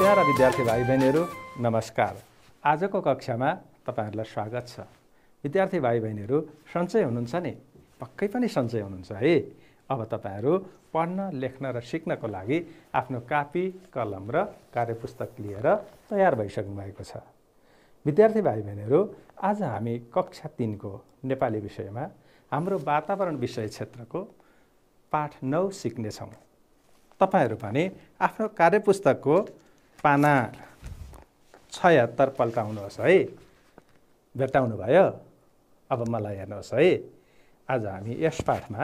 para विद्यार्थी भाइ बहिनीहरू नमस्कार आजको कक्षामा तपाईँहरूलाई स्वागत छ विद्यार्थी भाइ बहिनीहरू सन्चय हुनुहुन्छ नि पक्कै पनि सन्चय हुनुहुन्छ है अब तपाईँहरू पढ्न लेख्न र सिक्नको लागि आफ्नो कापी कलम र कार्यपुस्तक लिएर तयार भइसक्नु भएको छ विद्यार्थी भाइ बहिनीहरू आज हामी कक्षा तिनको नेपाली विषयमा हाम्रो वातावरण विषय क्षेत्रको पाठ नौ सिक्नेछौँ तपाईँहरू पनि आफ्नो कार्यपुस्तकको पाना छयत्तर पल्टाउनुहोस् है भेट्टाउनु भयो अब मलाई हेर्नुहोस् है आज हामी यस पाठमा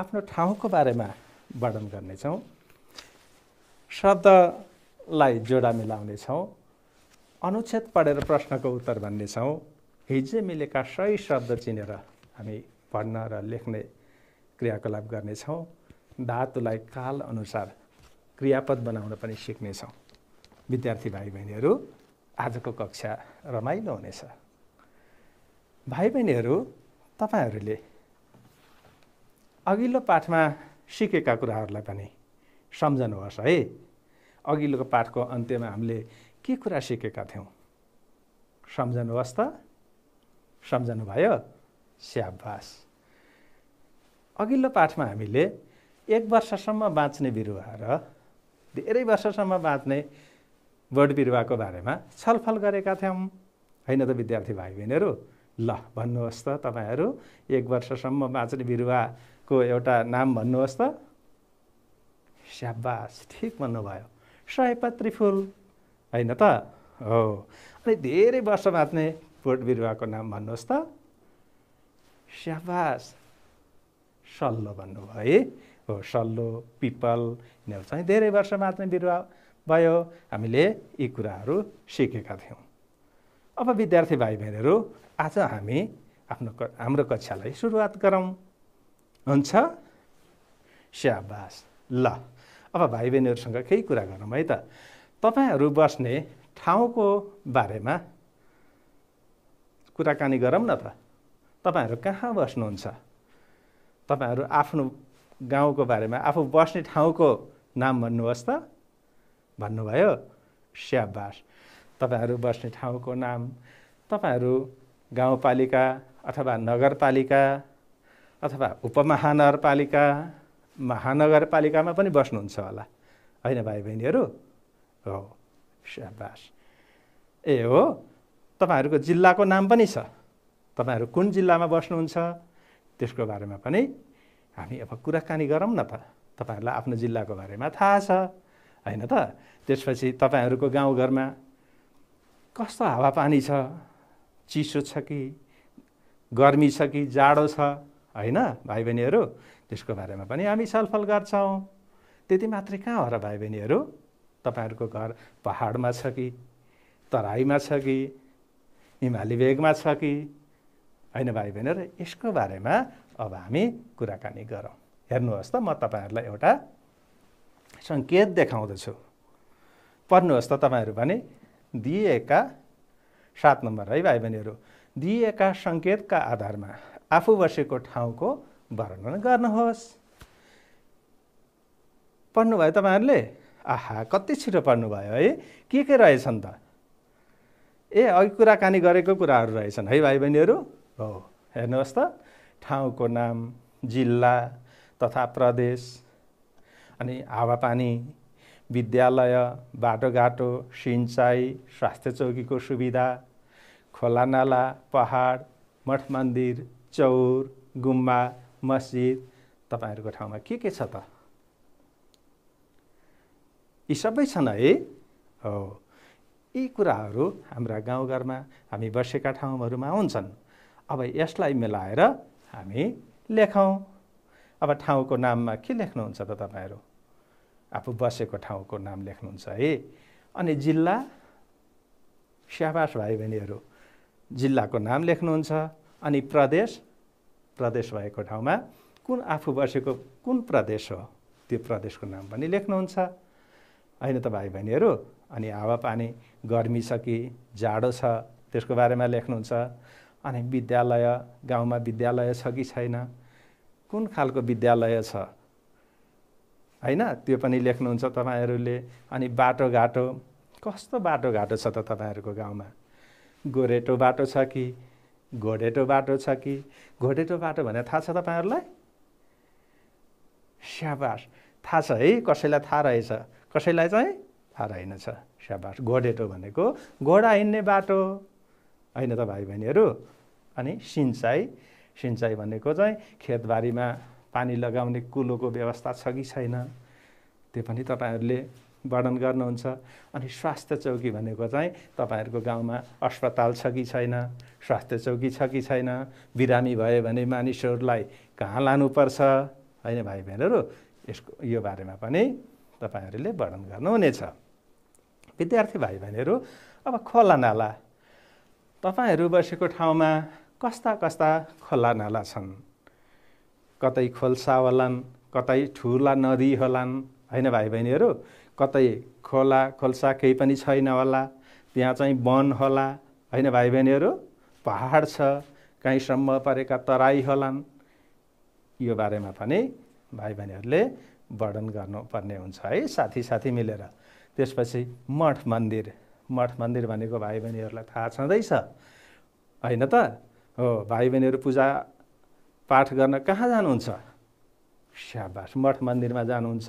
आफ्नो ठाउँको बारेमा वर्णन गर्नेछौँ शब्दलाई जोडा मिलाउनेछौँ अनुच्छेद पढेर प्रश्नको उत्तर भन्नेछौँ हिजै मिलेका सही शब्द चिनेर हामी पढ्न र लेख्ने क्रियाकलाप गर्नेछौँ धातुलाई काल अनुसार क्रियापद बनाउन पनि सिक्नेछौँ विद्यार्थी भाइ बहिनीहरू आजको कक्षा रमाइलो हुनेछ भाइ बहिनीहरू तपाईँहरूले अघिल्लो पाठमा सिकेका कुराहरूलाई पनि सम्झनुहोस् है अघिल्लो पाठको अन्त्यमा हामीले के कुरा सिकेका थियौँ सम्झनुहोस् त सम्झनुभयो स्याबास अघिल्लो पाठमा हामीले एक वर्षसम्म बाँच्ने बिरुवा र धेरै वर्षसम्म बाँच्ने बोट बिरुवाको बारेमा छलफल गरेका थियौँ होइन त विद्यार्थी भाइ बहिनीहरू ल भन्नुहोस् त तपाईँहरू एक वर्षसम्म बाँच्ने बिरुवाको एउटा नाम भन्नुहोस् त स्याबास ठिक भन्नुभयो सयपत्री फुल होइन त हो अनि धेरै वर्ष बाँच्ने बोट बिरुवाको नाम भन्नुहोस् त स्याबास सल्लो भन्नुभयो है हो सल्लो पिपल यिनीहरू चाहिँ धेरै वर्ष बाँच्ने बिरुवा भयो हामीले यी कुराहरू सिकेका थियौँ अब विद्यार्थी भाइ बहिनीहरू आज हामी आफ्नो हाम्रो कक्षालाई सुरुवात गरौँ हुन्छ स्याबास ल अब भाइ बहिनीहरूसँग केही कुरा गरौँ है त तपाईँहरू बस्ने ठाउँको बारेमा कुराकानी गरौँ न त तपाईँहरू कहाँ बस्नुहुन्छ तपाईँहरू आफ्नो गाउँको बारेमा आफू बस्ने ठाउँको नाम भन्नुहोस् त भन्नुभयो स्याबास तपाईँहरू बस्ने ठाउँको नाम तपाईँहरू गाउँपालिका अथवा नगरपालिका अथवा उपमहानगरपालिका महानगरपालिकामा पनि बस्नुहुन्छ होला होइन भाइ बहिनीहरू हो स्याबास ए हो तपाईँहरूको जिल्लाको नाम पनि छ तपाईँहरू कुन जिल्लामा बस्नुहुन्छ त्यसको बारेमा पनि हामी अब कुराकानी गरौँ न त तपाईँहरूलाई आफ्नो जिल्लाको बारेमा थाहा छ होइन त त्यसपछि तपाईँहरूको गाउँघरमा कस्तो हावापानी छ चिसो छ कि गर्मी छ कि जाडो छ होइन भाइ बहिनीहरू त्यसको बारेमा पनि हामी छलफल गर्छौँ त्यति मात्रै कहाँ हो र भाइ बहिनीहरू तपाईँहरूको घर पहाडमा छ कि तराईमा छ कि हिमाली भेगमा छ कि होइन भाइ बहिनीहरू यसको बारेमा अब हामी कुराकानी गरौँ हेर्नुहोस् त म तपाईँहरूलाई एउटा सङ्केत देखाउँदछु पढ्नुहोस् त तपाईँहरू भने दिएका सात नम्बर है भाइ बहिनीहरू दिएका सङ्केतका आधारमा आफू बसेको ठाउँको वर्णन गर्नुहोस् पढ्नुभयो तपाईँहरूले आहा कति छिटो पढ्नुभयो है के के रहेछन् त ए अघि कुराकानी गरेको कुराहरू रहेछन् है भाइ बहिनीहरू हो हेर्नुहोस् त ठाउँको नाम जिल्ला तथा प्रदेश अनि हावापानी विद्यालय बाटोघाटो सिँचाइ स्वास्थ्य चौकीको सुविधा खोलानाला पहाड मठ मन्दिर चौर गुम्बा मस्जिद तपाईँहरूको ठाउँमा के के छ त यी सबै छन् है हो यी कुराहरू हाम्रा गाउँघरमा हामी बसेका ठाउँहरूमा हुन्छन् अब यसलाई मिलाएर हामी लेखौँ अब ठाउँको नाममा के लेख्नुहुन्छ त तपाईँहरू आफू बसेको ठाउँको नाम लेख्नुहुन्छ है अनि जिल्ला स्याबास भाइ बहिनीहरू जिल्लाको नाम लेख्नुहुन्छ अनि प्रदेश प्रदेश भएको ठाउँमा कुन आफू बसेको कुन प्रदेश हो त्यो प्रदेशको नाम पनि लेख्नुहुन्छ होइन त भाइ बहिनीहरू अनि हावापानी गर्मी छ कि जाडो छ त्यसको बारेमा लेख्नुहुन्छ अनि विद्यालय गाउँमा विद्यालय छ कि छैन कुन खालको विद्यालय छ होइन त्यो पनि लेख्नुहुन्छ तपाईँहरूले अनि बाटोघाटो कस्तो बाटोघाटो छ त तपाईँहरूको गाउँमा गोरेटो बाटो छ कि घोडेटो बाटो छ कि घोडेटो बाटो भनेर थाहा छ तपाईँहरूलाई स्याबास थाहा छ है कसैलाई थाहा रहेछ कसैलाई चाहिँ थाहा रहेनछ स्याबास घोडेटो भनेको घोडा हिँड्ने बाटो होइन त भाइ बहिनीहरू अनि सिँचाइ सिँचाइ भनेको चाहिँ खेतबारीमा पानी लगाउने कुलोको व्यवस्था छ कि छैन त्यो पनि तपाईँहरूले वर्णन गर्नुहुन्छ अनि स्वास्थ्य चौकी भनेको चाहिँ तपाईँहरूको गाउँमा अस्पताल छ कि छैन स्वास्थ्य चौकी छ कि छैन बिरामी भयो भने मानिसहरूलाई कहाँ लानुपर्छ होइन भाइ बहिनीहरू यसको यो बारेमा पनि तपाईँहरूले वर्णन गर्नुहुनेछ विद्यार्थी भाइ बहिनीहरू अब खोला नाला तपाईँहरू बसेको ठाउँमा कस्ता कस्ता खोला नाला छन् कतै खोल्सा होलान् कतै ठुला नदी होलान् होइन भाइ बहिनीहरू कतै खोला खोल्सा केही पनि छैन होला त्यहाँ चाहिँ वन होला होइन भाइ बहिनीहरू पहाड छ कहीँसम्म परेका तराई होलान् यो बारेमा पनि भाइ बहिनीहरूले वर्णन गर्नुपर्ने हुन्छ है साथी साथी मिलेर त्यसपछि मठ मन्दिर मठ मन्दिर भनेको भाइ बहिनीहरूलाई थाहा छँदैछ होइन त हो भाइ बहिनीहरू पूजा पाठ गर्न कहाँ जानुहुन्छ स्याबास मठ मन्दिरमा जानुहुन्छ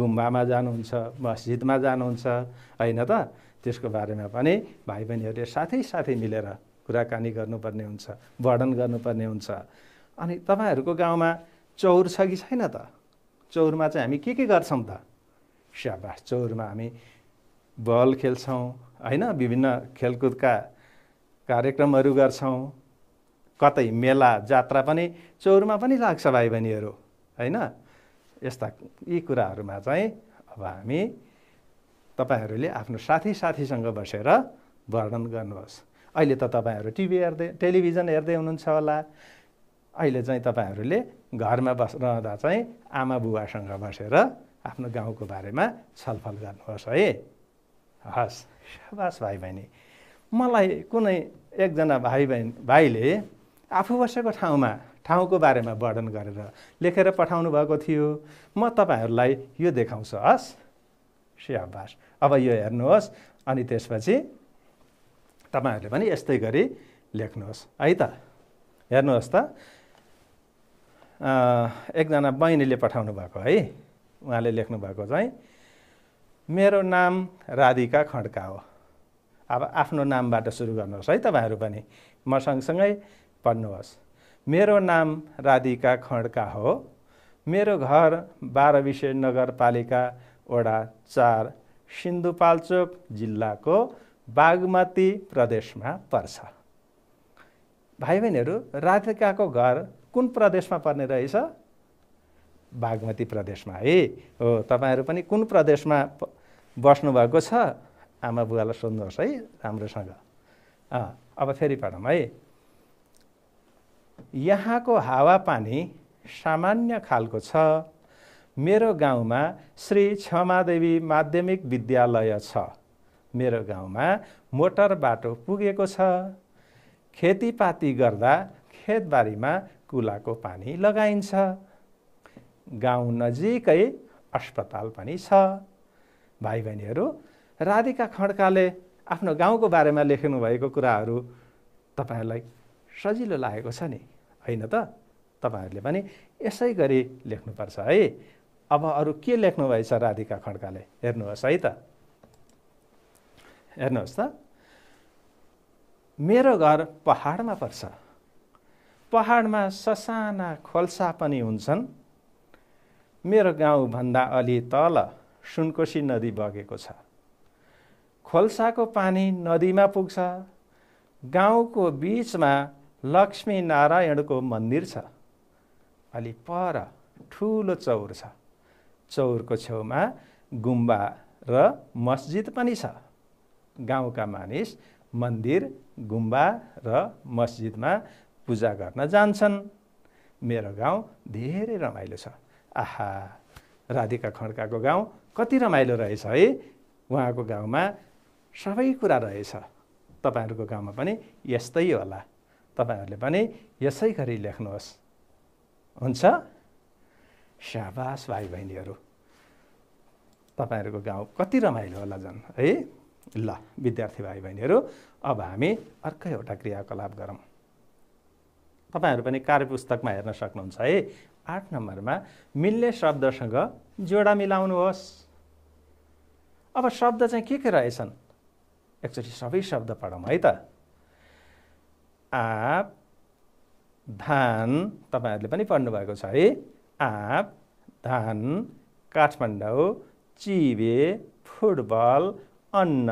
गुम्बामा जानुहुन्छ मस्जिदमा जानुहुन्छ होइन त त्यसको बारेमा पनि भाइ बहिनीहरूले साथै साथै मिलेर कुराकानी गर्नुपर्ने हुन्छ वर्णन गर्नुपर्ने हुन्छ अनि तपाईँहरूको गाउँमा चौर छ कि छैन त चौरमा चाहिँ हामी के के गर्छौँ त स्याबास चौरमा हामी बल खेल्छौँ होइन विभिन्न खेलकुदका कार्यक्रमहरू गर्छौँ कतै मेला जात्रा पनि चौरमा पनि लाग्छ भाइ बहिनीहरू होइन यस्ता यी कुराहरूमा चाहिँ अब हामी तपाईँहरूले आफ्नो साथी साथीसँग बसेर वर्णन गर्नुहोस् अहिले त तपाईँहरू टिभी हेर्दै टेलिभिजन हेर्दै हुनुहुन्छ होला अहिले चाहिँ तपाईँहरूले घरमा बस रहँदा चाहिँ आमा बुवासँग बसेर आफ्नो गाउँको बारेमा छलफल गर्नुहोस् है हस् हस् भाइ बहिनी मलाई कुनै एकजना भाइ बहिनी भाइले आफू बसेको ठाउँमा ठाउँको बारेमा वर्णन गरेर लेखेर पठाउनु भएको थियो म तपाईँहरूलाई यो देखाउँछु हस् स्याबास अब यो हेर्नुहोस् अनि त्यसपछि तपाईँहरूले पनि यस्तै गरी लेख्नुहोस् है त हेर्नुहोस् त एकजना बहिनीले पठाउनु भएको है उहाँले लेख्नु भएको चाहिँ मेरो नाम राधिका खड्का हो अब आफ्नो नामबाट सुरु गर्नुहोस् है तपाईँहरू पनि म सँगसँगै पढ्नुहोस् मेरो नाम राधिका खड्का हो मेरो घर बाह्र विषय नगरपालिका वडा चार सिन्धुपाल्चोक जिल्लाको बागमती प्रदेशमा पर्छ भाइ बहिनीहरू राधिकाको घर कुन प्रदेशमा पर्ने रहेछ बागमती प्रदेशमा है हो तपाईँहरू पनि कुन प्रदेशमा बस्नुभएको छ आमा बुवालाई सोध्नुहोस् है राम्रोसँग अँ अब फेरि पढौँ है यहाँको हावापानी सामान्य खालको छ मेरो गाउँमा श्री क्षमादेवी माध्यमिक विद्यालय छ मेरो गाउँमा मोटर बाटो पुगेको छ खेतीपाती गर्दा खेतबारीमा कुलाको पानी लगाइन्छ गाउँ नजिकै अस्पताल पनि छ भाइ बहिनीहरू राधिका खड्काले आफ्नो गाउँको बारेमा लेख्नुभएको कुराहरू तपाईँहरूलाई सजिलो लागेको छ नि होइन त तपाईँहरूले पनि यसै गरी लेख्नुपर्छ है अब अरू के लेख्नुभएछ राधिका खड्काले हेर्नुहोस् है त हेर्नुहोस् त मेरो घर पहाडमा पर्छ पहाडमा ससाना खोल्सा पनि हुन्छन् मेरो गाउँभन्दा अलि तल सुनकोसी नदी बगेको छ खोल्साको पानी नदीमा पुग्छ गाउँको बिचमा लक्ष्मी नारायणको मन्दिर छ अलि पर ठुलो चौर छ चौरको छेउमा गुम्बा र मस्जिद पनि छ गाउँका मानिस मन्दिर गुम्बा र मस्जिदमा पूजा गर्न जान्छन् मेरो गाउँ धेरै रमाइलो छ आहा राधिका खड्काको गाउँ कति रमाइलो रहेछ है उहाँको गाउँमा सबै कुरा रहेछ तपाईँहरूको गाउँमा पनि यस्तै होला तपाईँहरूले पनि यसै गरी लेख्नुहोस् हुन्छ स्याबास भाइ बहिनीहरू तपाईँहरूको गाउँ कति रमाइलो होला झन् है ल विद्यार्थी भाइ बहिनीहरू अब हामी अर्कै एउटा क्रियाकलाप गरौँ तपाईँहरू पनि कार्यपुस्तकमा हेर्न सक्नुहुन्छ है आठ नम्बरमा मिल्ने शब्दसँग जोडा मिलाउनुहोस् अब शब्द चाहिँ के के रहेछन् एकचोटि सबै शब्द पढौँ है त आप धान तपाईँहरूले पनि पढ्नुभएको छ है आप धान काठमाडौँ चिबे फुटबल अन्न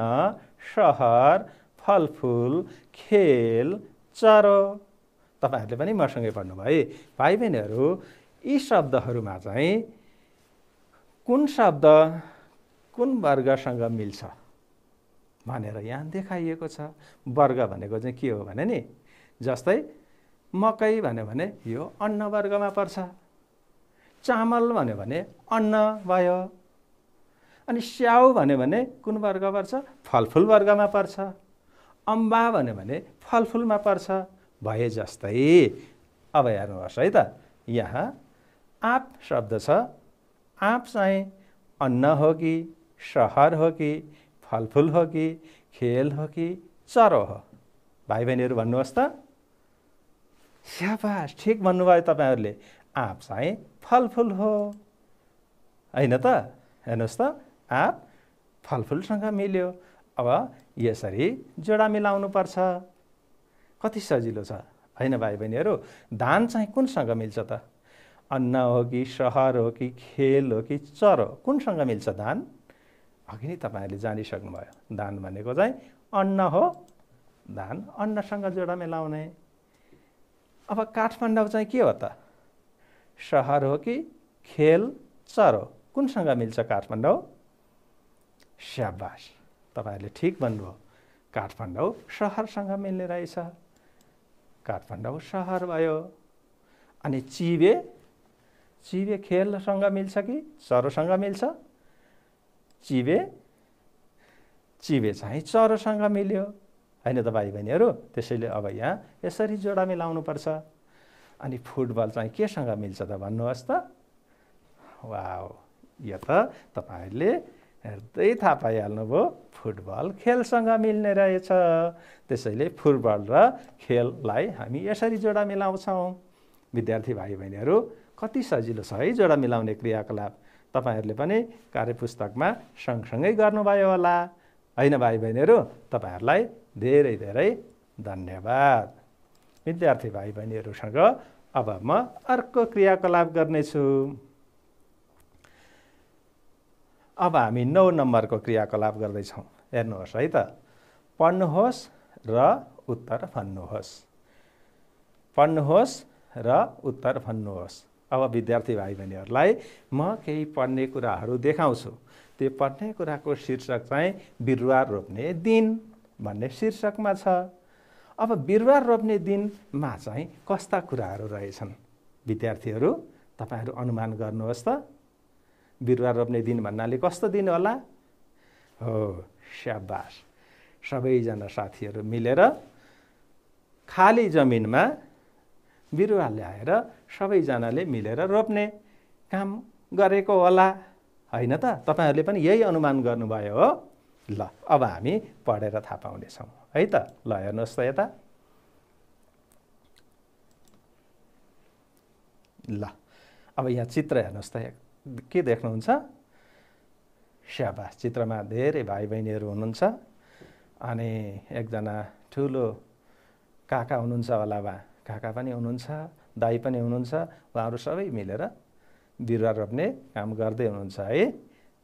सहर फलफुल खेल चरो तपाईँहरूले पनि मसँगै पढ्नुभयो है भाइ बहिनीहरू यी शब्दहरूमा चाहिँ कुन शब्द कुन वर्गसँग मिल्छ भनेर यहाँ देखाइएको छ वर्ग भनेको चाहिँ के हो भने नि जस्तै मकै भन्यो भने यो अन्न वर्गमा पर्छ चामल भन्यो भने अन्न भयो अनि स्याउ भन्यो भने कुन वर्ग पर्छ फलफुल वर्गमा पर्छ अम्बा भन्यो भने फलफुलमा पर्छ भए जस्तै अब हेर्नुहोस् है त यहाँ आँप शब्द छ आँप चाहिँ अन्न हो कि सहर हो कि फलफुल हो कि खेल हो कि चरो हो भाइ बहिनीहरू भन्नुहोस् त स्याबास ठिक भन्नुभयो तपाईँहरूले आँप चाहिँ फलफुल हो होइन त हेर्नुहोस् त आँप फलफुलसँग मिल्यो अब यसरी जोडा मिलाउनु पर्छ कति सजिलो छ होइन भाइ बहिनीहरू धान चाहिँ कुनसँग मिल्छ त अन्न हो कि सहर हो कि खेल हो कि चर हो कुनसँग मिल्छ धान अघि नै तपाईँहरूले जानिसक्नुभयो धान भनेको चाहिँ अन्न हो धान अन्नसँग जोडा मिलाउने अब काठमाडौँ चाहिँ के हो त सहर हो कि खेल चर हो कुनसँग मिल्छ काठमाडौँ स्याबास तपाईँहरूले ठिक भन्नुभयो काठमाडौँ सहरसँग मिल्ने रहेछ काठमाडौँ सहर भयो अनि चिबे चिबे खेलसँग मिल्छ कि चरोसँग मिल्छ चिबे चिबे चाहिँ चरोसँग मिल्यो होइन त भाइ बहिनीहरू त्यसैले अब यहाँ यसरी जोडा मिलाउनु पर्छ अनि फुटबल चाहिँ केसँग मिल्छ त भन्नुहोस् त वा यो त तपाईँहरूले हेर्दै थाहा पाइहाल्नुभयो फुटबल खेलसँग मिल्ने रहेछ त्यसैले फुटबल र खेललाई हामी यसरी जोडा मिलाउँछौँ विद्यार्थी भाइ बहिनीहरू कति सजिलो छ है जोडा मिलाउने क्रियाकलाप तपाईँहरूले पनि कार्यपुस्तकमा सँगसँगै गर्नुभयो होला होइन भाइ बहिनीहरू तपाईँहरूलाई धेरै धेरै धन्यवाद विद्यार्थी भाइ बहिनीहरूसँग अब म अर्को क्रियाकलाप गर्नेछु अब हामी नौ नम्बरको क्रियाकलाप गर्दैछौँ हेर्नुहोस् है त पढ्नुहोस् र उत्तर भन्नुहोस् पढ्नुहोस् र उत्तर भन्नुहोस् अब विद्यार्थी भाइ बहिनीहरूलाई म केही पढ्ने कुराहरू देखाउँछु त्यो पढ्ने कुराको शीर्षक चाहिँ बिरुवा रोप्ने दिन भन्ने शीर्षकमा छ अब बिरुवा रोप्ने दिनमा चाहिँ कस्ता कुराहरू रहेछन् विद्यार्थीहरू तपाईँहरू अनुमान गर्नुहोस् त बिरुवा रोप्ने दिन भन्नाले कस्तो दिन होला हो स्याबास सबैजना साथीहरू मिलेर खाली जमिनमा बिरुवा ल्याएर सबैजनाले मिलेर रोप्ने काम गरेको होला होइन त तपाईँहरूले पनि यही अनुमान गर्नुभयो हो ल अब हामी पढेर थाहा पाउनेछौँ है त ल हेर्नुहोस् त यता ल अब यहाँ चित्र हेर्नुहोस् त के देख्नुहुन्छ स्याबा चित्रमा धेरै भाइ बहिनीहरू हुनुहुन्छ अनि एकजना ठुलो काका हुनुहुन्छ होला बा काका पनि हुनुहुन्छ दाई पनि हुनुहुन्छ उहाँहरू सबै मिलेर बिरुवा रोप्ने काम गर्दै हुनुहुन्छ है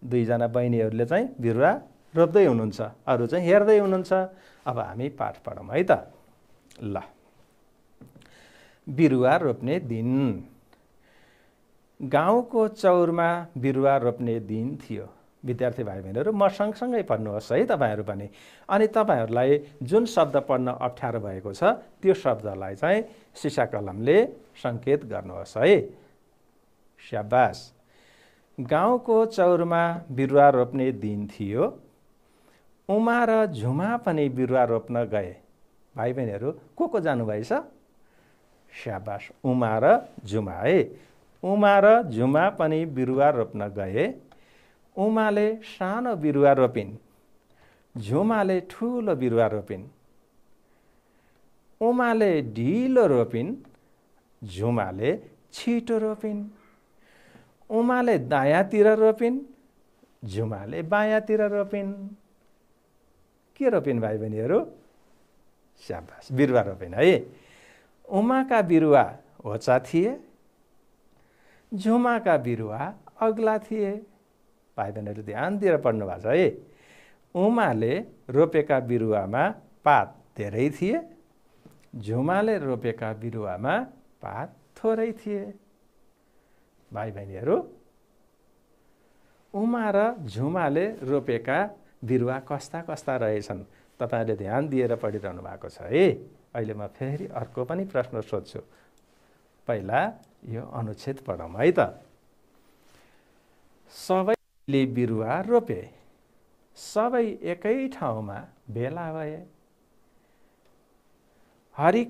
दुईजना बहिनीहरूले चाहिँ बिरुवा रोप्दै हुनुहुन्छ अरू चाहिँ हेर्दै हुनुहुन्छ अब हामी पाठ पढौँ है त ल बिरुवा रोप्ने दिन गाउँको चौरमा बिरुवा रोप्ने दिन थियो विद्यार्थी भाइ बहिनीहरू म सँगसँगै पढ्नुहोस् है तपाईँहरू पनि अनि तपाईँहरूलाई जुन शब्द पढ्न अप्ठ्यारो भएको छ त्यो शब्दलाई चाहिँ सिसा कलमले सङ्केत गर्नुहोस् है स्याबास गाउँको चौरमा बिरुवा रोप्ने दिन थियो उमा र झुमा पनि बिरुवा रोप्न गए भाइ बहिनीहरू को को जानुभएछ स्याबास उमा र झुमा है उमा र झुमा पनि बिरुवा रोप्न गए उमाले सानो बिरुवा रोपिन् झुमाले ठुलो बिरुवा रोपिन् उमाले ढिलो रोपिन् झुमाले छिटो रोपिन् उमाले दायाँतिर रोपिन् झुमाले बायाँतिर रोपिन् के रोपिन् भाइ बहिनीहरू स्याबास बिरुवा रोपिन् है उमाका बिरुवा होचा थिए झुमाका बिरुवा अग्ला थिए भाइ बहिनीहरू ध्यान दिएर पढ्नु भएको छ है उमाले रोपेका बिरुवामा पात धेरै थिए झुमाले रोपेका बिरुवामा पात थोरै थिए भाइ बहिनीहरू उमा र झुमाले रोपेका बिरुवा कस्ता कस्ता रहेछन् तपाईँहरूले ध्यान दिएर पढिरहनु भएको छ है अहिले म फेरि अर्को पनि प्रश्न सोध्छु पहिला यो अनुच्छेद पढौँ है त सबैले बिरुवा रोपे सबै एकै ठाउँमा भेला भए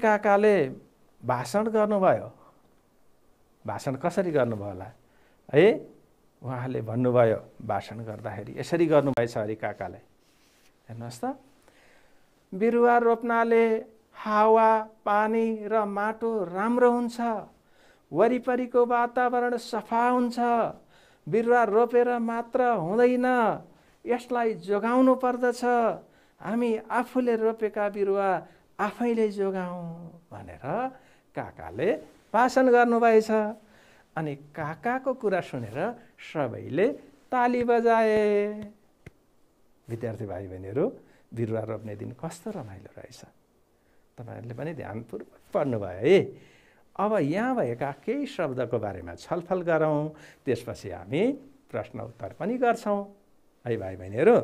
काकाले भाषण गर्नुभयो भाषण कसरी गर्नुभयो होला है उहाँले भन्नुभयो भाषण गर्दाखेरि यसरी गर्नुभएछ हरि काकाले हेर्नुहोस् त बिरुवा रोप्नाले हावा पानी र माटो राम्रो हुन्छ वरिपरिको वातावरण सफा हुन्छ बिरुवा रोपेर मात्र हुँदैन यसलाई जोगाउनु पर्दछ हामी आफूले रोपेका बिरुवा आफैले जोगाउँ भनेर काकाले भाषण गर्नुभएछ अनि काकाको कुरा सुनेर सबैले ताली बजाए विद्यार्थी भाइ बहिनीहरू बिरुवा रोप्ने दिन कस्तो रमाइलो रहेछ तपाईँहरूले पनि ध्यानपूर्वक पढ्नुभयो है अब यहाँ भएका केही शब्दको बारेमा छलफल गरौँ त्यसपछि हामी प्रश्न उत्तर पनि गर्छौँ है भाइ बहिनीहरू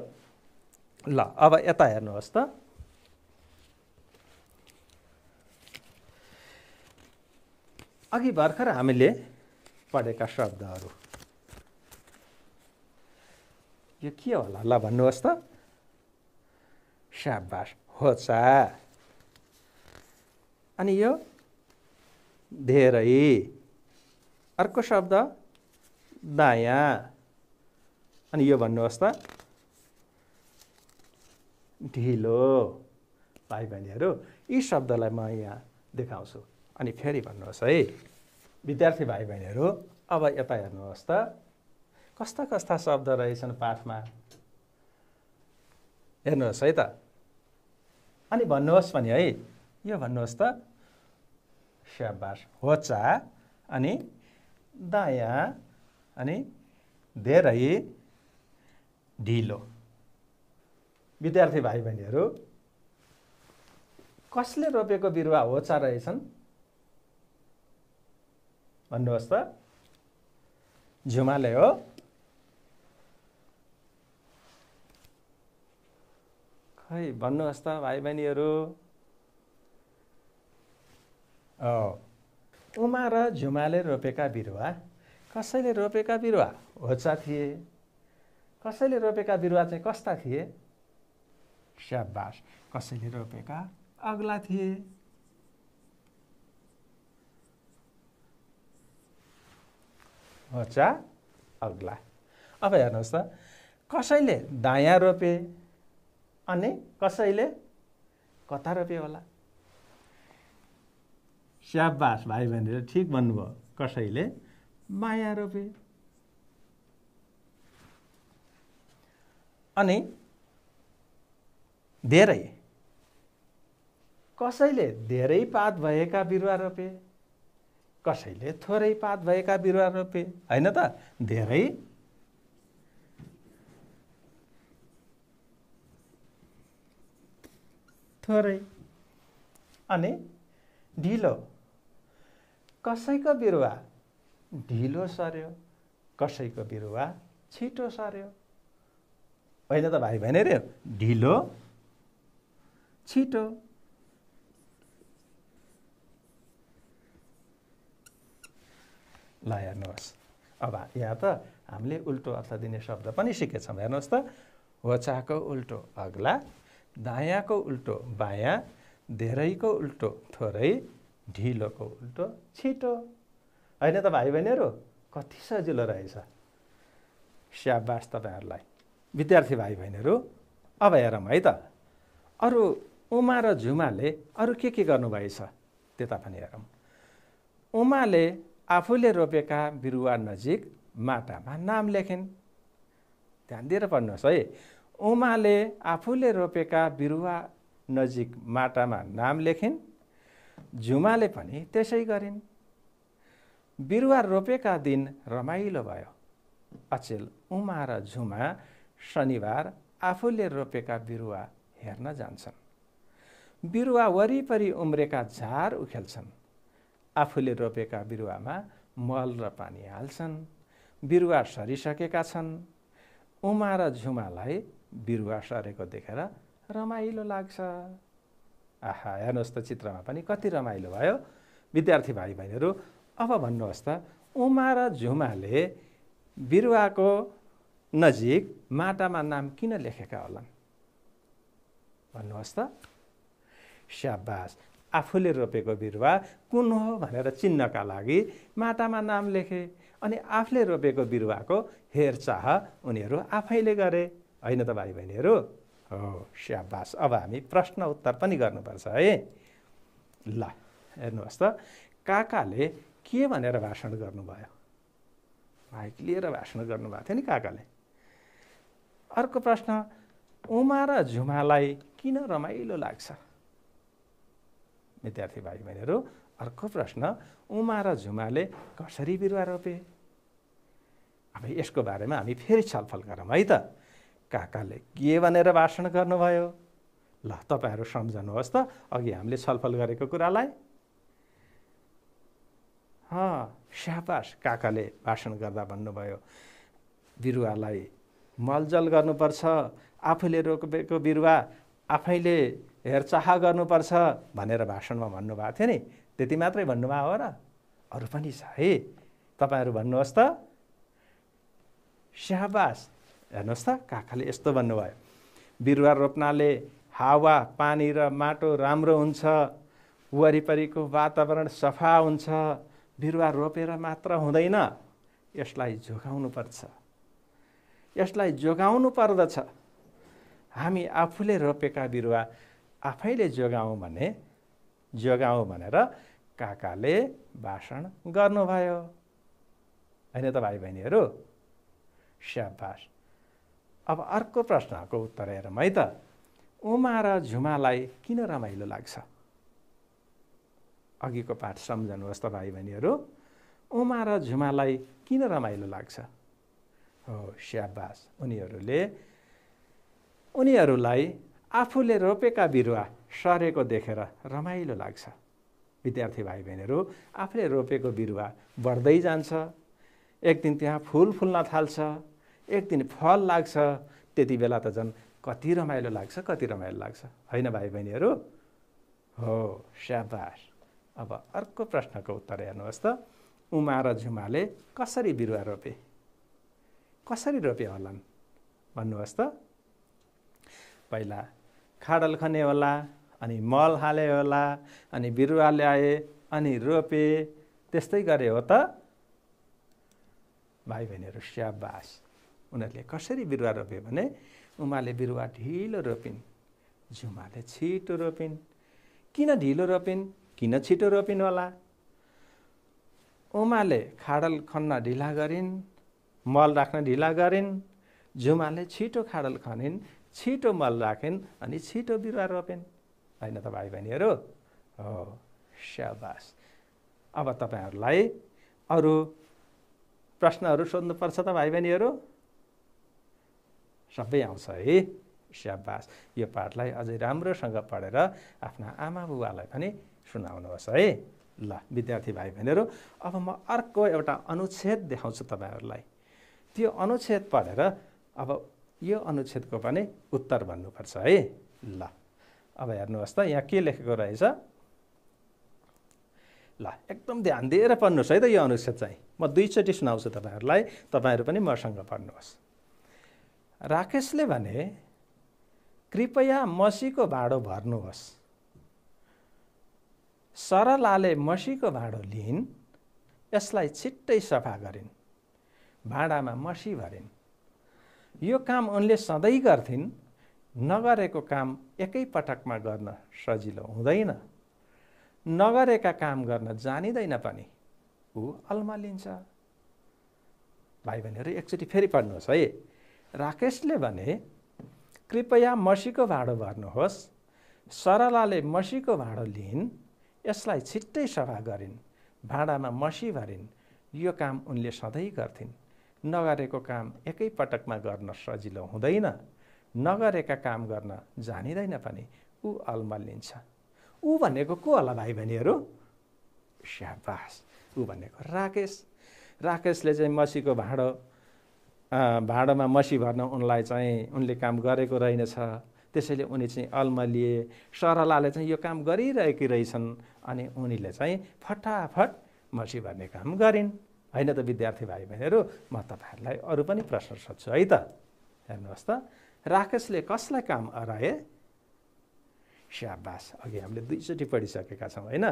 ल अब यता हेर्नुहोस् त अघि भर्खर हामीले पढेका शब्दहरू यो के होला ल भन्नुहोस् त हो होचा अनि यो धेरै अर्को शब्द दायाँ अनि यो भन्नुहोस् त ढिलो भाइ बहिनीहरू यी शब्दलाई म यहाँ देखाउँछु अनि फेरि भन्नुहोस् है विद्यार्थी भाइ बहिनीहरू अब यता हेर्नुहोस् त कस्ता कस्ता शब्द रहेछन् पाठमा हेर्नुहोस् है त अनि भन्नुहोस् भने है यो भन्नुहोस् त स्याबास होचा अनि दायाँ अनि धेरै ढिलो विद्यार्थी भाइ बहिनीहरू कसले रोपेको बिरुवा होचा रहेछन् भन्नुहोस् त झुमाले हो खै भन्नुहोस् त भाइ बहिनीहरू उमा र झुमाले रोपेका बिरुवा कसैले रोपेका बिरुवा होचा थिए कसैले रोपेका बिरुवा चाहिँ कस्ता थिए स्याबास कसैले रोपेका अग्ला थिए होचा अग्ला अब हेर्नुहोस् त कसैले दायाँ रोपे अनि कसैले कता रोपे होला स्याबास भाइ भनेर ठिक भन्नुभयो कसैले माया रोपे अनि धेरै कसैले धेरै पात भएका बिरुवा रोपे कसैले थोरै पात भएका बिरुवा रोपे होइन त धेरै थोरै अनि ढिलो कसैको बिरुवा ढिलो सर्यो कसैको बिरुवा छिटो सर्यो होइन त भाइ रे ढिलो छिटो ल हेर्नुहोस् अब यहाँ त हामीले उल्टो अर्थ दिने शब्द पनि सिकेछौँ हेर्नुहोस् त होचाको उल्टो अग्ला दायाँको उल्टो बायाँ धेरैको उल्टो थोरै ढिलोको उल्टो छिटो होइन त भाइ बहिनीहरू कति सजिलो रहेछ स्याबास तपाईँहरूलाई विद्यार्थी भाइ बहिनीहरू अब हेरौँ है त अरू उमा र झुमाले अरू के के गर्नुभएछ त्यता पनि हेरौँ उमाले आफूले रोपेका बिरुवा नजिक माटामा नाम लेखिन् ध्यान दिएर भन्नुहोस् है उमाले आफूले रोपेका बिरुवा नजिक माटामा नाम लेखिन् झुमाले पनि त्यसै गरिन् बिरुवा रोपेका दिन रमाइलो भयो अचेल उमा र झुमा शनिबार आफूले रोपेका बिरुवा हेर्न जान्छन् बिरुवा वरिपरि उम्रेका झार उखेल्छन् आफूले रोपेका बिरुवामा मल र पानी हाल्छन् बिरुवा सरिसकेका छन् उमा र झुमालाई बिरुवा सरेको देखेर रमाइलो लाग्छ आहा हेर्नुहोस् त चित्रमा पनि कति रमाइलो भयो विद्यार्थी भाइ बहिनीहरू अब भन्नुहोस् त उमा र झुमाले बिरुवाको नजिक माटामा नाम किन लेखेका होलान् भन्नुहोस् त स्याबास आफूले रोपेको बिरुवा कुन हो भनेर चिन्नका लागि माटामा नाम लेखे अनि आफूले रोपेको बिरुवाको हेरचाह उनीहरू आफैले गरे होइन त भाइ बहिनीहरू हो स्याबास अब हामी प्रश्न उत्तर पनि गर्नुपर्छ है ल हेर्नुहोस् त काकाले के भनेर भाषण गर्नुभयो भाइक लिएर भाषण गर्नुभएको थियो नि काकाले अर्को प्रश्न उमा र झुमालाई किन रमाइलो लाग्छ विद्यार्थी भाइ बहिनीहरू अर्को प्रश्न उमा र झुमाले कसरी बिरुवा रोपे अब यसको बारेमा हामी फेरि छलफल गरौँ है त काकाले के भनेर भाषण गर्नुभयो ल तपाईँहरू सम्झनुहोस् त अघि हामीले छलफल गरेको कुरालाई स्यापास काकाले भाषण गर्दा भन्नुभयो बिरुवालाई मलजल गर्नुपर्छ आफूले रोपेको बिरुवा आफैले हेरचाह गर्नुपर्छ भनेर भाषणमा भन्नुभएको थियो नि त्यति मात्रै भन्नुभएको हो र अरू पनि छ है तपाईँहरू भन्नुहोस् त स्याबास हेर्नुहोस् त काकाले यस्तो भन्नुभयो बिरुवा रोप्नाले हावा पानी र माटो राम्रो हुन्छ वरिपरिको वातावरण सफा हुन्छ बिरुवा रोपेर मात्र हुँदैन यसलाई जोगाउनु पर्छ यसलाई जोगाउनु पर्दछ हामी आफूले रोपेका बिरुवा आफैले जोगाउँ भने जोगाउँ भनेर काकाले भाषण गर्नुभयो होइन त भाइ बहिनीहरू स्याबास अब अर्को प्रश्नको उत्तर हेरौँ है त उमा र झुमालाई किन रमाइलो लाग्छ अघिको पाठ सम्झनुहोस् त भाइ बहिनीहरू उमा र झुमालाई किन रमाइलो लाग्छ हो स्याबास उनीहरूले उनीहरूलाई आफूले रोपेका बिरुवा सरेको देखेर रमाइलो लाग्छ विद्यार्थी भाइ बहिनीहरू आफूले रोपेको बिरुवा बढ्दै जान्छ एक दिन त्यहाँ फुल फुल्न थाल्छ एक दिन फल लाग्छ त्यति बेला त झन् कति रमाइलो लाग्छ कति रमाइलो लाग्छ होइन भाइ बहिनीहरू हो स्याबास अब अर्को प्रश्नको उत्तर हेर्नुहोस् त उमा र झुमाले कसरी बिरुवा रोपे कसरी रोपे होलान् भन्नुहोस् त पहिला खाडल खने होला अनि मल हाले होला अनि बिरुवा ल्याए अनि रोपे त्यस्तै गरे हो त भाइ बहिनीहरू स्याबास उनीहरूले कसरी बिरुवा रोप्यो भने उमाले बिरुवा ढिलो रोपिन् झुमाले छिटो रोपिन् किन ढिलो रोपिन् किन छिटो रोपिन् होला उमाले खाडल खन्न ढिला गरिन् मल राख्न ढिला गरिन् झुमाले छिटो खाडल खनिन् छिटो मल राखेन् अनि छिटो बिरुवा रोपेन् होइन त भाइ बहिनीहरू हो स्याबास अब तपाईँहरूलाई अरू प्रश्नहरू सोध्नुपर्छ त भाइ बहिनीहरू सबै आउँछ है स्याबास यो पाठलाई अझै राम्रोसँग पढेर आफ्ना आमा बुबालाई पनि सुनाउनुहोस् है ल विद्यार्थी भाइ बहिनीहरू अब म अर्को एउटा अनुच्छेद देखाउँछु तपाईँहरूलाई त्यो अनुच्छेद पढेर अब यो अनुच्छेदको पनि उत्तर भन्नुपर्छ है ल अब हेर्नुहोस् त यहाँ के लेखेको रहेछ ल एकदम ध्यान दिएर पढ्नुहोस् है त यो अनुच्छेद चाहिँ म दुईचोटि सुनाउँछु तपाईँहरूलाई तपाईँहरू पनि मसँग पढ्नुहोस् राकेशले भने कृपया मसीको भाँडो भर्नुहोस् सरलाले मसीको भाँडो लिइन् यसलाई छिट्टै सफा गरिन् भाँडामा मसी भरिन् यो काम उनले सधैँ गर्थिन् नगरेको काम एकैपटकमा गर्न सजिलो हुँदैन नगरेका काम गर्न जानिँदैन पनि ऊ अल्मलिन्छ भाइ बहिनीहरू एकचोटि फेरि पढ्नुहोस् है राकेशले भने कृपया मसीको भाँडो भर्नुहोस् सरलाले मसीको भाँडो लिइन् यसलाई छिट्टै सफा गरिन् भाँडामा मसी भरिन् यो काम उनले सधैँ गर्थिन् नगरेको काम एकै पटकमा गर्न सजिलो हुँदैन नगरेका काम गर्न जानिँदैन पनि ऊ अल्मलिन्छ ऊ भनेको को होला भाइ बहिनीहरू स्याबास ऊ भनेको राकेश राकेशले चाहिँ मसीको भाँडो भाँडोमा मसी भर्न उनलाई चाहिँ उनले काम गरेको रहेनछ त्यसैले उनी चाहिँ अल्मलिए सरलाले चाहिँ यो काम गरिरहेकी रहेछन् अनि उनीले चाहिँ फटाफट मसी भर्ने काम गरिन् होइन त विद्यार्थी भाइ बहिनीहरू म तपाईँहरूलाई अरू पनि प्रश्न सोध्छु है त हेर्नुहोस् त राकेशले कसलाई काम अराए स्याबास अघि हामीले दुईचोटि पढिसकेका छौँ होइन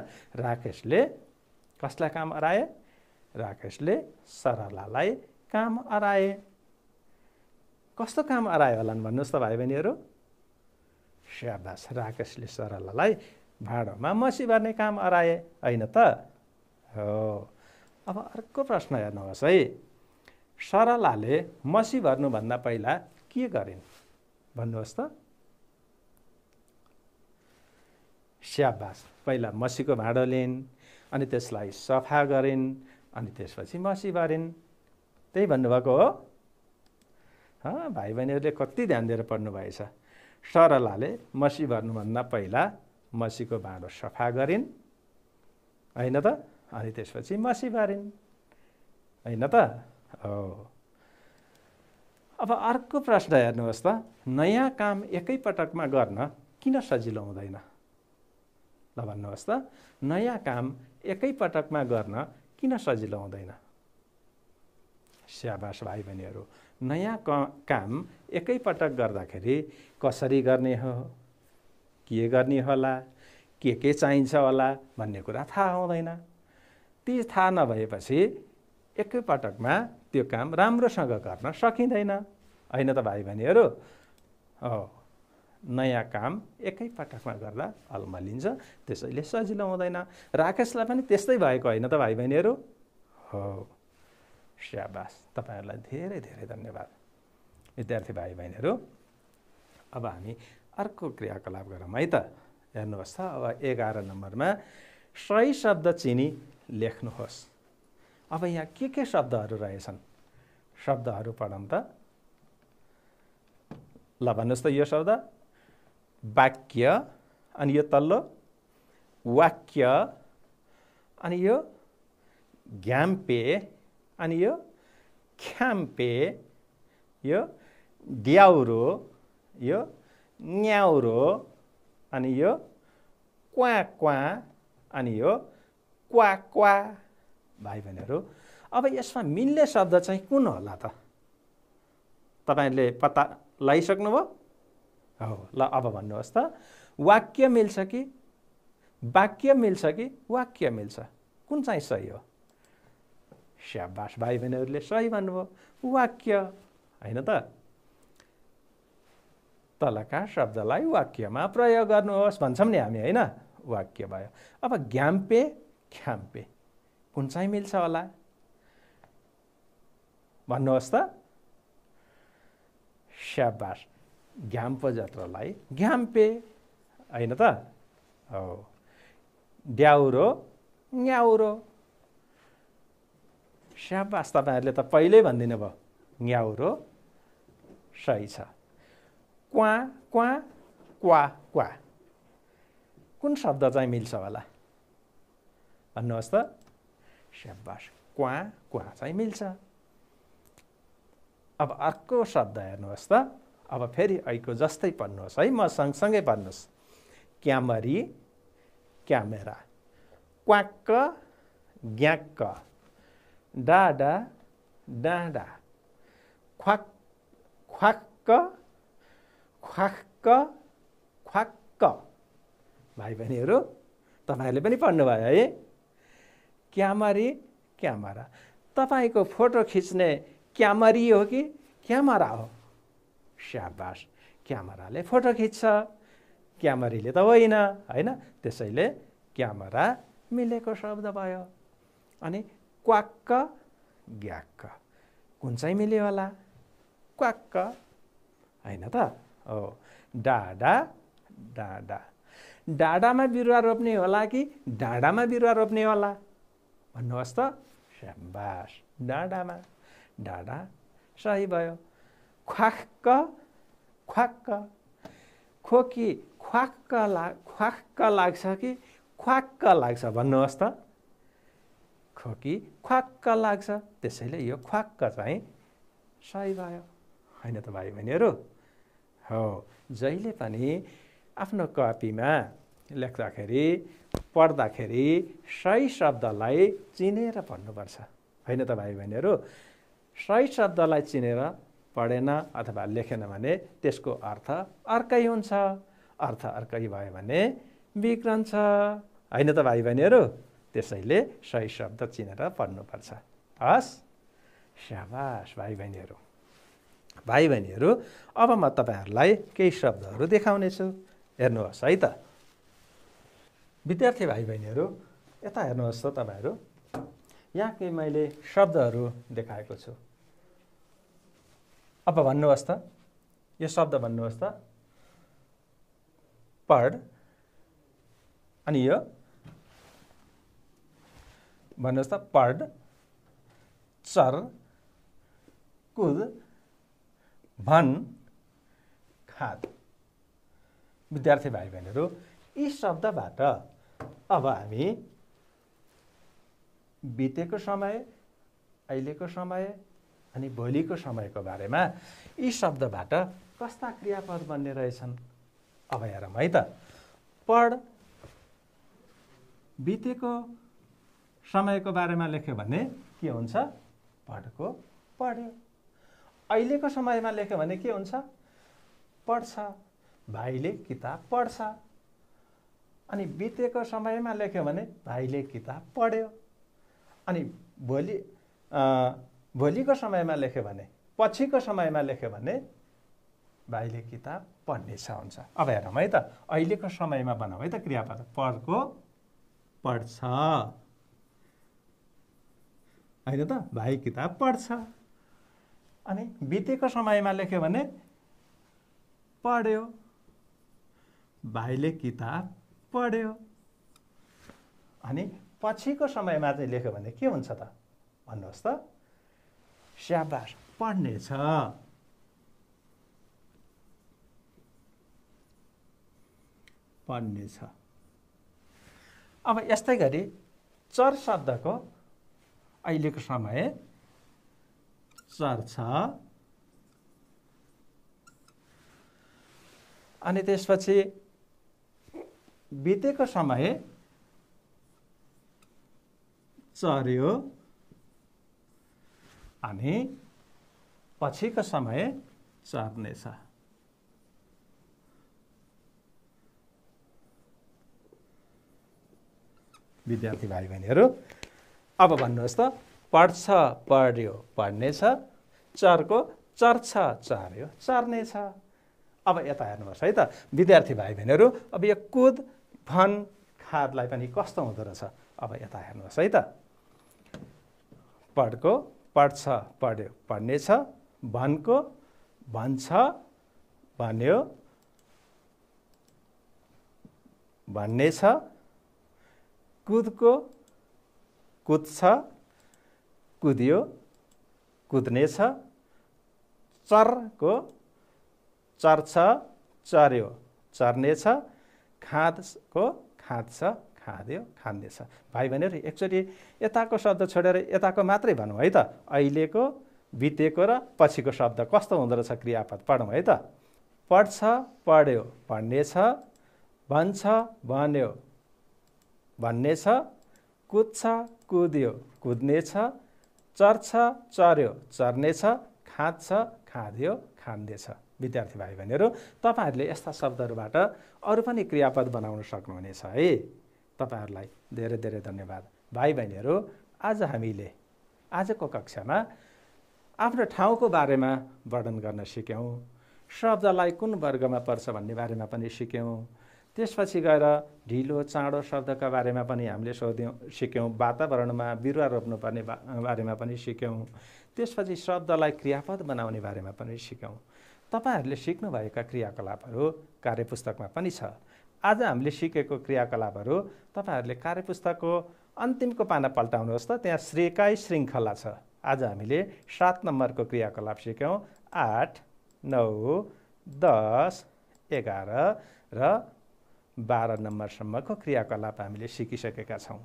राकेशले कसलाई काम अराए राकेशले सरलालाई काम अराए कस्तो काम अरायो होलान् भन्नुहोस् त भाइ बहिनीहरू स्याबास राकेशले सरलालाई भाँडोमा मसी भर्ने काम अराए होइन त हो अब अर्को प्रश्न हेर्नुहोस् है सरलाले मसी भर्नुभन्दा पहिला के गरिन् भन्नुहोस् त स्याबास पहिला मसीको भाँडो लिइन् अनि त्यसलाई सफा गरिन् अनि त्यसपछि मसी भरिन् त्यही भन्नुभएको हो भाइ बहिनीहरूले कति ध्यान दिएर पढ्नु भएछ सरलाले मसी भर्नुभन्दा पहिला मसीको भाँडो सफा गरिन् होइन त अनि त्यसपछि मसी बारिन् होइन त हो अब अर्को प्रश्न हेर्नुहोस् त नयाँ काम एकैपटकमा गर्न किन सजिलो हुँदैन ल भन्नुहोस् त नयाँ काम एकैपटकमा गर्न किन सजिलो हुँदैन स्याबास भाइ बहिनीहरू नयाँ क काम एकैपटक गर्दाखेरि कसरी गर्ने हो के गर्ने होला के के चाहिन्छ होला भन्ने कुरा थाहा हुँदैन ती थाहा नभएपछि एकैपटकमा त्यो काम राम्रोसँग गर्न सकिँदैन होइन त भाइ बहिनीहरू हो नयाँ काम एकैपटकमा गर्दा अल्मलिन्छ त्यसैले सजिलो हुँदैन राकेशलाई पनि त्यस्तै भएको होइन त भाइ बहिनीहरू हो स्याबास तपाईँहरूलाई धेरै धेरै धन्यवाद विद्यार्थी भाइ बहिनीहरू अब हामी अर्को क्रियाकलाप गरौँ है त हेर्नुहोस् त अब एघार नम्बरमा सही शब्द चिनी लेख्नुहोस् अब यहाँ के के शब्दहरू रहेछन् शब्दहरू पढौँ त ल भन्नुहोस् त यो शब्द वाक्य अनि यो तल्लो वाक्य अनि यो घ्याम्पे अनि यो ख्याम्पे यो ड्याउरो यो न्याउरो अनि यो क्वा क्वा अनि यो क्वा क्वा भाइ बहिनीहरू अब यसमा मिल्ने शब्द चाहिँ कुन होला त तपाईँहरूले पत्ता लगाइसक्नुभयो हो ल अब भन्नुहोस् त वाक्य मिल्छ कि वाक्य मिल्छ कि वाक्य मिल्छ कुन चाहिँ सही हो स्याबास भाइ बहिनीहरूले सही भन्नुभयो वाक्य होइन त तलका शब्दलाई वाक्यमा प्रयोग गर्नुहोस् भन्छौँ नि हामी होइन वाक्य भयो अब ग्याम्पे क्याम्पे कुन चाहिँ मिल्छ होला भन्नुहोस् त स्याबास घ्याम्प जात्रालाई घ्याम्पे होइन त हो ड्याउरो न्याउरो स्याबास तपाईँहरूले त पहिल्यै भनिदिनु भयो न्याउरो सही छ क्वा क्वा क्वा क्वा कुन शब्द चाहिँ मिल्छ होला भन्नुहोस् त स्याबास क्वा क्वा चाहिँ मिल्छ अब अर्को शब्द हेर्नुहोस् त अब फेरि ऐको जस्तै पढ्नुहोस् है म सँगसँगै पढ्नुहोस् क्यामरी क्यामेरा क्वाक्क ग्याक्क डाडा डाँडा ख्वाक ख्वाक्क ख्वाक्क ख्वाक्क भाइ बहिनीहरू तपाईँहरूले पनि पढ्नुभयो है क्यामरी क्यामरा तपाईँको फोटो खिच्ने क्यामरी हो कि क्यामरा हो स्याबास क्यामराले फोटो खिच्छ क्यामरीले त होइन होइन त्यसैले क्यामरा मिलेको शब्द भयो अनि क्वाक्क ग्याक्क कुन चाहिँ मिल्यो होला क्वाक्क होइन त हो डाडा डाडा डाँडामा बिरुवा रोप्ने होला कि डाँडामा बिरुवा रोप्ने होला भन्नुहोस् त स्याम्बास डाँडामा डाँडा सही भयो ख्वाक्क ख्वाक्क खोकी ख्वाक्क ला ख्वाक्क लाग्छ कि ख्वाक्क लाग्छ भन्नुहोस् त खोकी ख्वाक्क लाग्छ त्यसैले यो ख्वाक्क चाहिँ सही भयो होइन त भाइ बहिनीहरू हो जहिले पनि आफ्नो कपीमा लेख्दाखेरि पढ्दाखेरि सही शब्दलाई चिनेर पढ्नुपर्छ होइन त भाइ बहिनीहरू सही शब्दलाई चिनेर पढेन अथवा लेखेन भने त्यसको अर्थ अर्कै हुन्छ अर्थ अर्कै भयो भने बिग्रन्छ होइन त भाइ बहिनीहरू त्यसैले सही शब्द चिनेर पढ्नुपर्छ हस् स्याबास भाइ बहिनीहरू भाइ बहिनीहरू अब म तपाईँहरूलाई केही शब्दहरू देखाउनेछु हेर्नुहोस् है त विद्यार्थी भाइ बहिनीहरू यता हेर्नुहोस् त तपाईँहरू यहाँ केही मैले शब्दहरू देखाएको छु अब भन्नुहोस् त यो शब्द भन्नुहोस् त पढ अनि यो भन्नुहोस् त पढ चर कुद भन खाद विद्यार्थी भाइ बहिनीहरू यी शब्दबाट अब हामी बितेको समय अहिलेको समय अनि भोलिको समयको बारेमा यी शब्दबाट कस्ता क्रियापद बन्ने रहेछन् अब हेरौँ है त पढ बितेको समयको बारेमा लेख्यो भने के हुन्छ पढको पढ्यो अहिलेको समयमा लेख्यो भने के हुन्छ पढ्छ भाइले किताब पढ्छ अनि बितेको समयमा लेख्यो भने भाइले किताब पढ्यो अनि भोलि भोलिको समयमा लेख्यो भने पछिको समयमा लेख्यो भने भाइले किताब पढ्ने पढ्नेछ हुन्छ अब हेरौँ है त अहिलेको समयमा भनौँ है त क्रियापद पढको पढ्छ होइन त भाइ किताब पढ्छ अनि बितेको समयमा लेख्यो भने पढ्यो भाइले किताब पढ्यो अनि पछिको समयमा चाहिँ लेख्यो भने के हुन्छ त भन्नुहोस् त स्याबास पढ्नेछ पढ्नेछ अब यस्तै गरी चर शब्दको अहिलेको समय चर छ अनि त्यसपछि बितेको समय चर्यो अनि पछिको समय चर्नेछ विद्यार्थी भाइ बहिनीहरू अब भन्नुहोस् त पढ्छ पढ्यो पढ्नेछ चर्को चर्छ चर्यो छ अब यता हेर्नुहोस् है त विद्यार्थी भाइ बहिनीहरू अब यो कुद भन खादलाई पनि कस्तो हुँदो रहेछ अब यता हेर्नुहोस् है त पढको पढ्छ पढ्यो पढ्ने छ भनको भन्छ भन्यो भन्ने छ कुदको कुद्छ कुद्यो छ चरको चर्छ चर्यो चर्नेछ खाँदको खाँद्छ खाँद्यो खाँदैछ भाइ भनेर एकचोटि यताको शब्द छोडेर यताको मात्रै भनौँ है त अहिलेको बितेको र पछिको शब्द कस्तो हुँदो रहेछ क्रियापद पढौँ है त पढ्छ पढ्यो छ भन्छ भन्यो भन्ने भन्नेछ कुद्छ कुद्यो कुद्नेछ चर्छ चर्यो चर्नेछ खाँच्छ खाँद्यो खाँदैछ विद्यार्थी भाइ बहिनीहरू तपाईँहरूले यस्ता शब्दहरूबाट अरू पनि क्रियापद बनाउन सक्नुहुनेछ है तपाईँहरूलाई धेरै धेरै धन्यवाद भाइ बहिनीहरू आज हामीले आजको कक्षामा आफ्नो ठाउँको बारेमा वर्णन गर्न सिक्यौँ शब्दलाई कुन वर्गमा पर्छ भन्ने बारेमा पनि सिक्यौँ त्यसपछि गएर ढिलो चाँडो शब्दका बारेमा पनि हामीले सोध्यौँ सिक्यौँ वातावरणमा बिरुवा रोप्नुपर्ने बारेमा पनि सिक्यौँ त्यसपछि शब्दलाई क्रियापद बनाउने बारेमा पनि सिक्यौँ तपाईँहरूले सिक्नुभएका क्रियाकलापहरू कार्यपुस्तकमा पनि छ आज हामीले सिकेको क्रियाकलापहरू तपाईँहरूले कार्यपुस्तकको अन्तिमको पाना पल्टाउनुहोस् त त्यहाँ श्रेकाई श्रृङ्खला छ आज हामीले सात नम्बरको क्रियाकलाप सिक्यौँ आठ नौ दस एघार र बाह्र नम्बरसम्मको क्रियाकलाप हामीले सिकिसकेका छौँ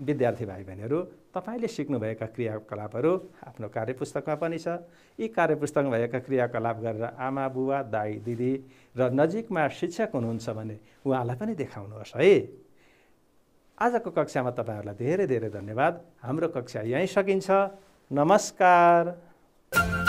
विद्यार्थी भाइ बहिनीहरू तपाईँले सिक्नुभएका क्रियाकलापहरू आफ्नो कार्यपुस्तकमा पनि छ यी कार्यपुस्तकमा भएका क्रियाकलाप गरेर आमा बुवा दाई दिदी र नजिकमा शिक्षक हुनुहुन्छ भने उहाँलाई पनि देखाउनुहोस् है आजको कक्षामा तपाईँहरूलाई धेरै धेरै धन्यवाद हाम्रो कक्षा यहीँ सकिन्छ नमस्कार